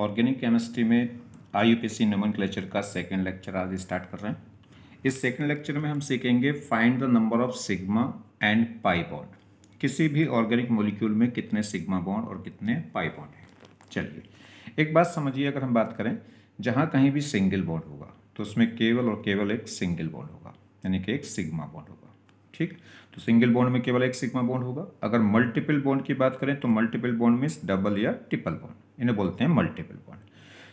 organic chemistry में आई U P C का second lecture आज स्टार्ट कर रहे हैं इस सेकेंड लेक्चर में हम सीखेंगे find the number of sigma and pi bond किसी भी ऑर्गेनिक मोलिक्यूल में कितने सिग्मा बॉन्ड और कितने पाई बॉन्ड हैं चलिए एक बात समझिए अगर हम बात करें जहाँ कहीं भी सिंगल बॉन्ड होगा तो उसमें केवल और केवल एक सिंगल बॉन्ड होगा यानी कि एक सिग्मा बॉन्ड होगा ठीक तो सिंगल बॉन्ड में केवल एक सिग्मा बॉन्ड होगा अगर मल्टीपल बॉन्ड की बात करें तो मल्टीपल बॉन्ड मीन्स डबल या ट्रिपल बॉन्ड इन्हें बोलते हैं मल्टीपल बॉन्ड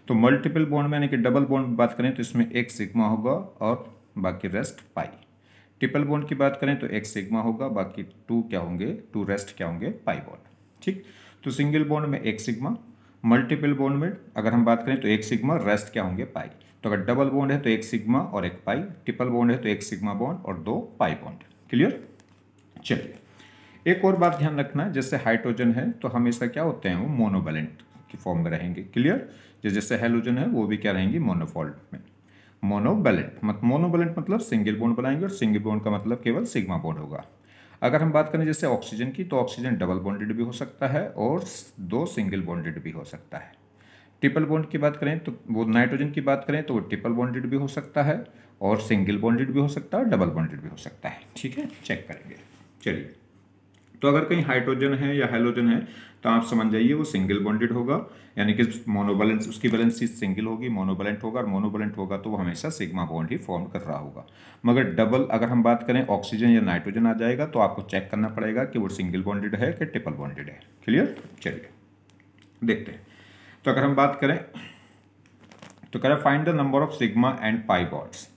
तो मल्टीपल बॉन्ड में यानी कि डबल बॉन्ड की बात करें तो इसमें एक सिग्मा होगा और बाकी रेस्ट पाई ट्रिपल बॉन्ड की बात करें तो एक सिग्मा होगा बाकी टू क्या होंगे टू रेस्ट क्या होंगे पाई बॉन्ड ठीक तो सिंगल बॉन्ड में एक सिग्मा मल्टीपल बॉन्ड में अगर हम बात करें तो एक सिग्मा रेस्ट क्या होंगे पाई तो अगर डबल बॉन्ड है तो एक सिग्मा और एक पाई ट्रिपल बॉन्ड है तो एक सिग्मा बॉन्ड और दो पाई बॉन्ड क्लियर चलिए एक और बात ध्यान रखना जैसे हाइड्रोजन है तो हमेशा क्या होते हैं वो मोनोबैलेंट के फॉर्म में रहेंगे क्लियर जैसे हेलोजन है वो भी क्या रहेंगी मोनोफॉल्ट में मोनोबैलेंट मत मोनोबैलेंट मतलब सिंगल बोन बनाएंगे और सिंगल बोन का मतलब केवल सिग्मा बोन होगा अगर हम बात करें जैसे ऑक्सीजन की तो ऑक्सीजन डबल बॉन्डेड भी हो सकता है और दो सिंगल बॉन्डेड भी हो सकता है ट्रिपल बॉन्ड की बात करें तो वो नाइट्रोजन की बात करें तो वो ट्रिपल बॉन्डेड भी हो सकता है और सिंगल बॉन्डेड भी हो सकता है डबल बॉन्डेड भी हो सकता है ठीक है चेक करेंगे चलिए तो अगर कहीं हाइड्रोजन है या हेलोजन है तो आप समझ जाइए वो सिंगल बॉन्डेड होगा यानी कि मोनोबैलेंस उसकी बैलेंस चीज सिंगल होगी मोनोबैलेंट होगा और मोनोबैलेंट होगा तो वो हमेशा सिग्मा बॉन्ड ही फॉर्म कर रहा होगा मगर डबल अगर हम बात करें ऑक्सीजन या नाइट्रोजन आ जाएगा तो आपको चेक करना पड़ेगा कि वो सिंगल बॉन्डेड है कि ट्रिपल बॉन्डेड है क्लियर चलिए देखते हैं तो अगर हम बात करें तो करें find the number of sigma and pi bonds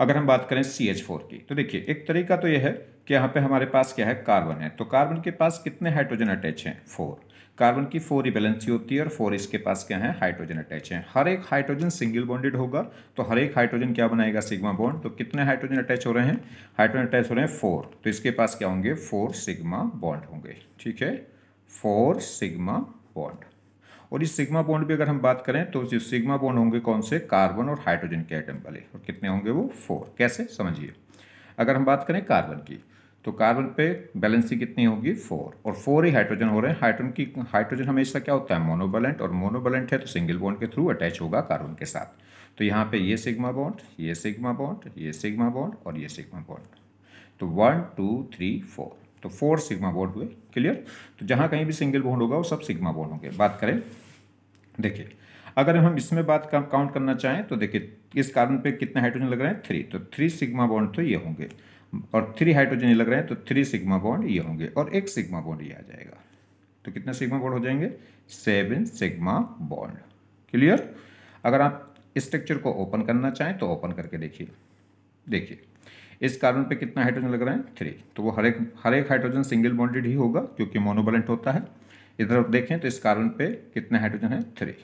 अगर हम बात करें सी एच फोर की तो देखिए एक तरीका तो यह है कि यहाँ पे हमारे पास क्या है कार्बन है तो कार्बन के पास कितने हाइड्रोजन अटैच हैं फोर कार्बन की फोर बैलेंसी होती है और फोर इसके पास क्या है हाइड्रोजन अटैच हैं हर एक हाइड्रोजन सिंगल बॉन्डेड होगा तो हर एक हाइड्रोजन क्या बनाएगा सिग्मा बॉन्ड तो कितने हाइड्रोजन अटैच हो रहे हैं हाइड्रोजन अटैच हो रहे हैं फोर तो इसके पास क्या होंगे फोर सिग्मा बॉन्ड होंगे ठीक है फोर सिग्मा बॉन्ड और इस सिग्मा बॉन्ड भी अगर हम बात करें तो जो सिग्मा बॉन्ड होंगे कौन से कार्बन और हाइड्रोजन के आइटम वाले और कितने होंगे वो फोर कैसे समझिए अगर हम बात करें कार्बन की तो कार्बन पे बैलेंसी कितनी होगी फोर और फोर ही हाइड्रोजन हो रहे हैं हाइड्रोजन की हाइड्रोजन हमेशा क्या होता है मोनोबलेंट और मोनोबलेंट है तो सिंगल बॉन्ड के थ्रू अटैच होगा कार्बन के साथ तो यहाँ पे ये सिग्मा बॉन्ड ये सिग्मा बॉन्ड ये सिग्मा बॉन्ड और ये सिग्मा बॉन्ड तो वन टू थ्री फोर तो फोर सिग्मा बॉन्ड हुए क्लियर तो जहाँ कहीं भी सिंगल बॉन्ड होगा वो सब सिग्मा बॉन्ड होंगे बात करें देखिए अगर हम इसमें बात काउंट करना चाहें तो देखिए इस कार्बन पे कितने हाइड्रोजन लग रहे हैं थ्री तो थ्री सिग्मा बॉन्ड तो ये होंगे और थ्री हाइड्रोजन ये लग रहे हैं तो थ्री सिग्मा बॉन्ड ये होंगे और एक सिग्मा बॉन्ड ये आ जाएगा तो कितने सिग्मा बॉन्ड हो जाएंगे सेवन सिग्मा बॉन्ड क्लियर अगर आप स्ट्रक्चर को ओपन करना चाहें तो ओपन करके देखिए देखिए इस कार्बन पे कितना हाइड्रोजन लग रहा है थ्री तो वो हर एक हर एक हाइड्रोजन सिंगल बॉन्डेड ही होगा क्योंकि मोनोबलेंट होता है इधर आप देखें तो इस कार्बन पे कितने हाइड्रोजन है थ्री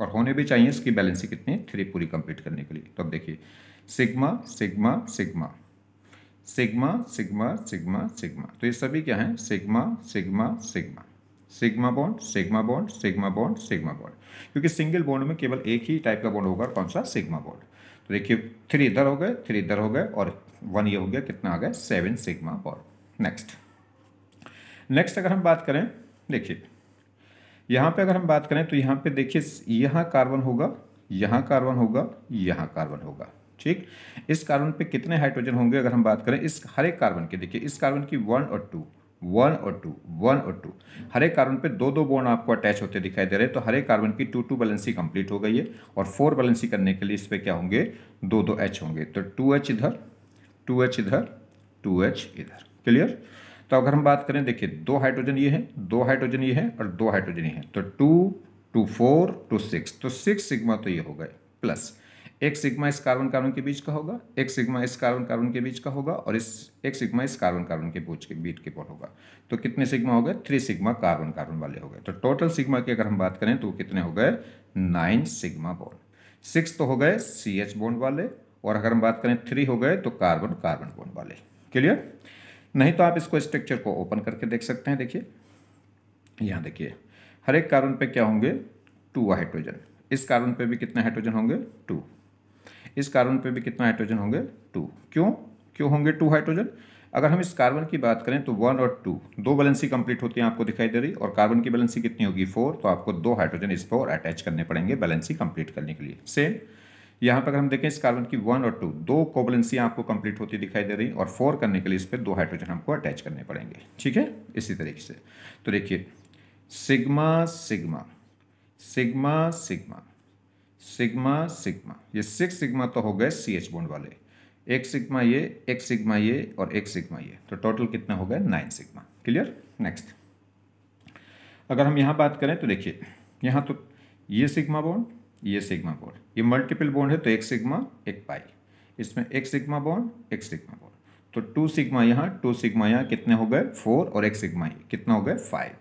और होने भी चाहिए इसकी बैलेंसी कितनी है थ्री पूरी कंप्लीट करने के लिए तो अब देखिए sigma sigma sigma sigma sigma sigma sigma तो ये सभी क्या हैं sigma sigma sigma sigma bond sigma bond sigma bond sigma bond क्योंकि सिंगल बॉन्ड में केवल एक ही टाइप का बॉन्ड होगा कौन सा सिग्मा बॉन्ड तो देखिए थ्री इधर हो गए थ्री इधर हो गए और वन ये हो गया कितना आ गया seven sigma bond next next अगर हम बात करें देखिए यहाँ पे अगर हम बात करें तो यहाँ पे देखिए यहाँ कार्बन होगा यहाँ कार्बन होगा यहाँ कार्बन होगा ठीक इस कार्बन पे कितने हाइड्रोजन होंगे अगर हम बात करें इस हर एक कार्बन के देखिए इस कार्बन की वन और टू वन और टू वन और टू हर एक कार्बन पे दो दो बोन आपको अटैच होते दिखाई दे रहे हैं तो हर एक कार्बन की टू टू बैलेंसी कंप्लीट हो गई है और फोर बैलेंसी करने के लिए इस पर क्या होंगे दो दो एच होंगे तो टू एच इधर टू एच इधर टू एच इधर क्लियर तो अगर हम बात करें देखिए दो हाइड्रोजन ये है दो हाइड्रोजन ये है और दो हाइड्रोजन ये है तो two two four two six तो सिक्स सिग्मा तो ये हो गए प्लस एक सिग्मा इस कार्बन कार्बन के बीच का होगा एक सिग्मा इस कार्बन कार्बन के बीच का होगा और इस एक सिग्मा इस कार्बन कार्बन के बीच के बीच के पर होगा तो कितने सिग्मा हो गए थ्री सिग्मा कार्बन कार्बन वाले हो गए तो टोटल सिग्मा की अगर हम बात करें तो कितने हो गए नाइन सिग्मा बॉन्ड सिक्स तो हो गए सी एच बॉन्ड वाले और अगर हम बात करें थ्री हो गए तो कार्बन कार्बन बॉन्ड वाले क्लियर नहीं तो आप इसको स्ट्रक्चर को ओपन करके देख सकते हैं देखिए यहाँ देखिए हर एक कार्बन पे क्या होंगे टू हाइड्रोजन इस कार्बन पे भी कितने हाइड्रोजन होंगे टू इस कार्बन पे भी कितना हाइड्रोजन होंगे टू क्यों क्यों होंगे टू हाइड्रोजन अगर हम इस कार्बन की बात करें तो वन और टू दो बैलेंसी कंप्लीट होती है आपको दिखाई दे रही और कार्बन की बैलेंसी कितनी होगी फोर तो आपको दो हाइड्रोजन इस पर अटैच करने पड़ेंगे बैलेंसी कंप्लीट करने के लिए सेम यहाँ पर अगर हम देखें इस कार्बन की वन और टू दो कोबलेंसी आपको कंप्लीट होती दिखाई दे रही और फोर करने के लिए इस पर दो हाइड्रोजन हमको अटैच करने पड़ेंगे ठीक है इसी तरीके से तो देखिए sigma sigma sigma sigma sigma sigma ये सिक्स सिग्मा तो हो गए सी एच बोन्ड वाले एक सिग्मा ये एक सिग्मा ये और एक सिग्मा ये तो टोटल कितना हो गया नाइन सिग्मा क्लियर नेक्स्ट अगर हम यहाँ बात करें तो देखिए यहाँ तो ये सिग्मा बोन्ड ये सिग्मा बॉन्ड ये मल्टीपल बॉन्ड है तो एक सिग्मा एक पाई इसमें एक सिग्मा बॉन्ड एक सिग्मा बॉन्ड तो टू सिग्मा यहाँ टू सिग्मा यहाँ कितने हो गए फोर और एक सिग्मा ही कितना हो गए फाइव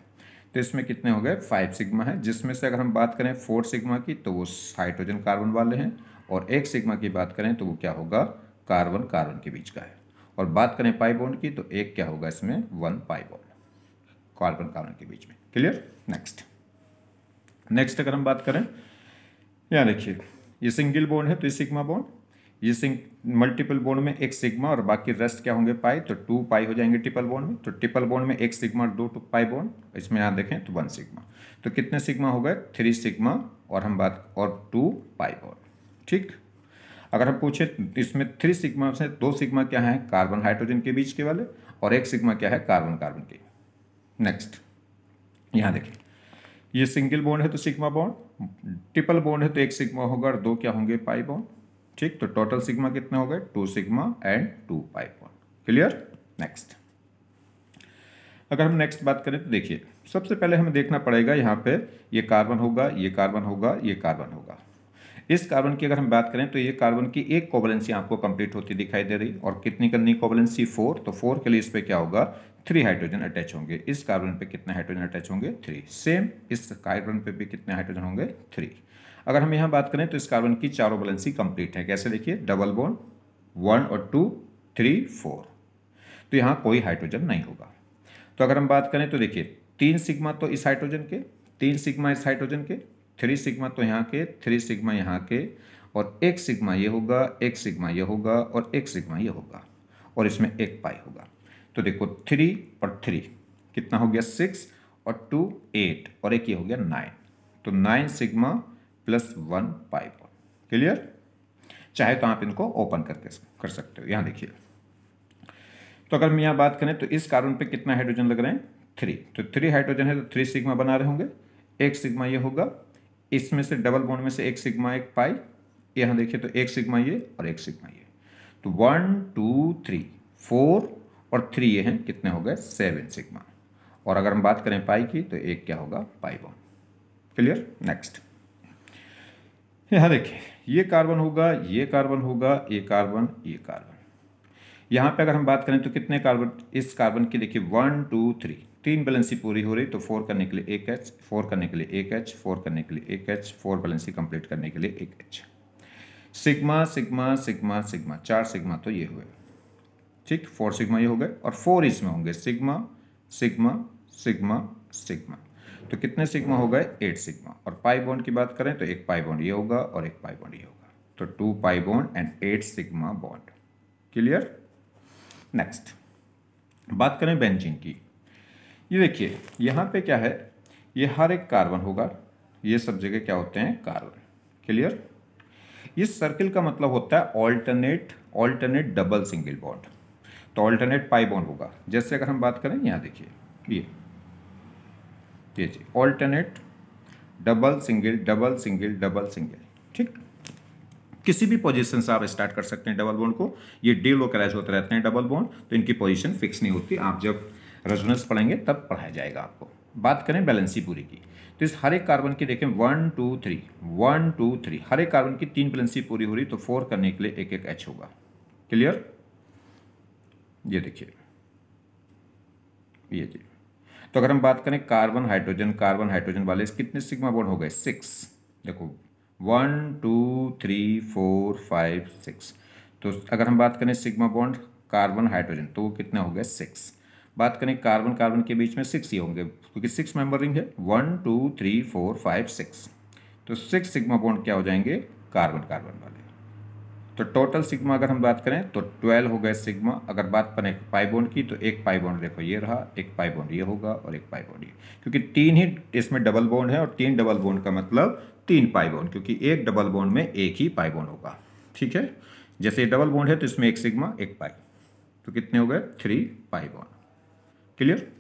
तो इसमें कितने हो गए फाइव सिग्मा है जिसमें से अगर हम बात करें फोर सिग्मा की तो वो हाइड्रोजन कार्बन वाले हैं और एक सिग्मा की बात करें तो वो क्या होगा कार्बन कार्बन के बीच का है और बात करें पाई बॉन्ड की तो एक क्या होगा इसमें one pi bond carbon carbon के बीच में क्लियर नेक्स्ट नेक्स्ट अगर हम बात करें यहाँ देखिए ये सिंगल बोन है तो ये सिग्मा बॉन्ड ये सिंग मल्टीपल बोन में एक सिग्मा और बाकी रेस्ट क्या होंगे पाई तो टू पाई हो जाएंगे ट्रिपल बॉन्ड में तो ट्रिपल बॉन्ड में एक सिग्मा दो टू पाई बॉन्ड इसमें यहाँ देखें तो वन सिग्मा तो कितने सिग्मा हो गए थ्री सिग्मा और हम बात और टू पाई बॉन्ड ठीक अगर हम पूछें इसमें थ्री सिग्मा से दो सिग्मा क्या है कार्बन हाइड्रोजन के बीच के वाले और एक सिग्मा क्या है कार्बन कार्बन के नेक्स्ट यहाँ देखिए ये सिंगल बोन है तो सिग्मा बॉन्ड ट्रिपल बॉन्ड है तो एक सिग्मा होगा और दो क्या होंगे पाई बॉन्ड ठीक तो टोटल सिग्मा कितने हो गए two sigma and two pi bond clear next अगर हम नेक्स्ट बात करें तो देखिए सबसे पहले हमें देखना पड़ेगा यहाँ पे ये कार्बन होगा ये कार्बन होगा ये कार्बन होगा इस कार्बन की अगर हम बात करें तो ये कार्बन की एक कोवलेंसी आपको कंप्लीट होती दिखाई दे रही और कितनी करनी कोवलेंसी फोर तो फोर के लिए इस पर क्या होगा थ्री हाइड्रोजन अटैच होंगे इस कार्बन पे कितने हाइड्रोजन अटैच होंगे थ्री सेम इस कार्बन पे भी कितने हाइड्रोजन होंगे थ्री अगर हम यहाँ बात करें तो इस कार्बन की चारों बैलेंसी कंप्लीट है कैसे देखिए डबल बोन वन और टू थ्री फोर तो यहाँ कोई हाइड्रोजन नहीं होगा तो अगर हम बात करें तो देखिए तीन सिग्मा तो इस हाइड्रोजन के तीन सिग्मा इस हाइड्रोजन के थ्री सिग्मा तो यहाँ के थ्री सिग्मा यहाँ के और एक सिग्मा ये होगा एक सिग्मा ये होगा और एक सिग्मा ये होगा और इसमें एक पाई होगा तो देखो थ्री और थ्री कितना हो गया सिक्स और टू एट और एक ये हो गया नाइन तो nine sigma plus one pi clear चाहे तो आप इनको ओपन करके कर सकते हो यहाँ देखिए तो अगर हम यहाँ बात करें तो इस कारण पे कितना हाइड्रोजन लग रहे हैं थ्री तो थ्री हाइड्रोजन है तो थ्री सिग्मा बना रहे होंगे एक सिग्मा ये होगा इसमें से डबल बॉन्ड में से एक सिग्मा एक पाई यहाँ देखिए तो एक सिग्मा ये और एक सिग्मा ये तो वन टू थ्री फोर और थ्री ये हैं कितने हो गए सेवन सिग्मा और अगर हम बात करें पाई की तो एक क्या होगा पाई वन क्लियर नेक्स्ट यहाँ देखिए ये कार्बन होगा ये कार्बन होगा ये कार्बन ये कार्बन यहाँ पे अगर हम बात करें तो कितने कार्बन इस कार्बन की देखिए वन टू थ्री तीन बैलेंसी पूरी हो रही तो फोर करने के लिए एक एच फोर करने के लिए एक एच फोर करने के लिए एक एच फोर बैलेंसी कंप्लीट करने के लिए एक H sigma sigma sigma sigma चार सिग्मा तो ये हुए ठीक फोर सिग्मा ये हो गए और फोर इसमें होंगे सिग्मा सिग्मा सिग्मा सिग्मा तो कितने सिग्मा हो गए एट सिग्मा और पाई बॉन्ड की बात करें तो एक पाई बॉन्ड ये होगा और एक पाई बॉन्ड ये होगा तो two pi bond and eight sigma bond clear next बात करें बेंजीन की ये देखिए यहाँ पे क्या है ये हर एक कार्बन होगा ये सब जगह क्या होते हैं कार्बन क्लियर इस सर्किल का मतलब होता है alternate alternate double single bond तो ऑल्टरनेट पाई बॉन्ड होगा जैसे अगर हम बात करें यहाँ देखिए ये ये जी alternate double single double single double single ठीक किसी भी पोजीशन से आप स्टार्ट कर सकते हैं डबल बॉन्ड को ये डी लोकलाइज होते रहते हैं डबल बॉन्ड तो इनकी पोजीशन फिक्स नहीं होती आप जब रेजोनेंस पढ़ेंगे तब पढ़ाया जाएगा आपको बात करें बैलेंसी पूरी की तो इस हर एक कार्बन की देखें one two three one two three हर एक कार्बन की तीन बैलेंसी पूरी हो रही तो फोर करने के लिए एक एक एच होगा क्लियर ये देखिए ये जी तो अगर हम बात करें कार्बन हाइड्रोजन कार्बन हाइड्रोजन वाले कितने सिग्मा बॉन्ड हो गए सिक्स देखो one two three four five six तो अगर हम बात करें सिग्मा बॉन्ड कार्बन हाइड्रोजन तो वो कितने हो गए सिक्स बात करें कार्बन कार्बन के बीच में सिक्स ही होंगे क्योंकि सिक्स मेंबर रिंग है one two three four five six तो सिक्स सिग्मा बॉन्ड क्या हो जाएंगे कार्बन कार्बन वाले तो टोटल सिग्मा अगर हम बात करें तो ट्वेल्व हो गए सिग्मा अगर बात करें पाइबोंड की तो एक पाइबोंड देखो ये रहा एक पाइबोंड ये होगा और एक पाइबोंड ये क्योंकि तीन ही इसमें डबल बोंड है और तीन डबल बोंड का मतलब तीन पाइबोंड क्योंकि एक डबल बोंड में एक ही पाइबोंड होगा ठीक है जैसे ये डबल बोंड है तो इसमें एक सिग्मा एक पाई तो कितने हो गए थ्री पाइबोंड क्लियर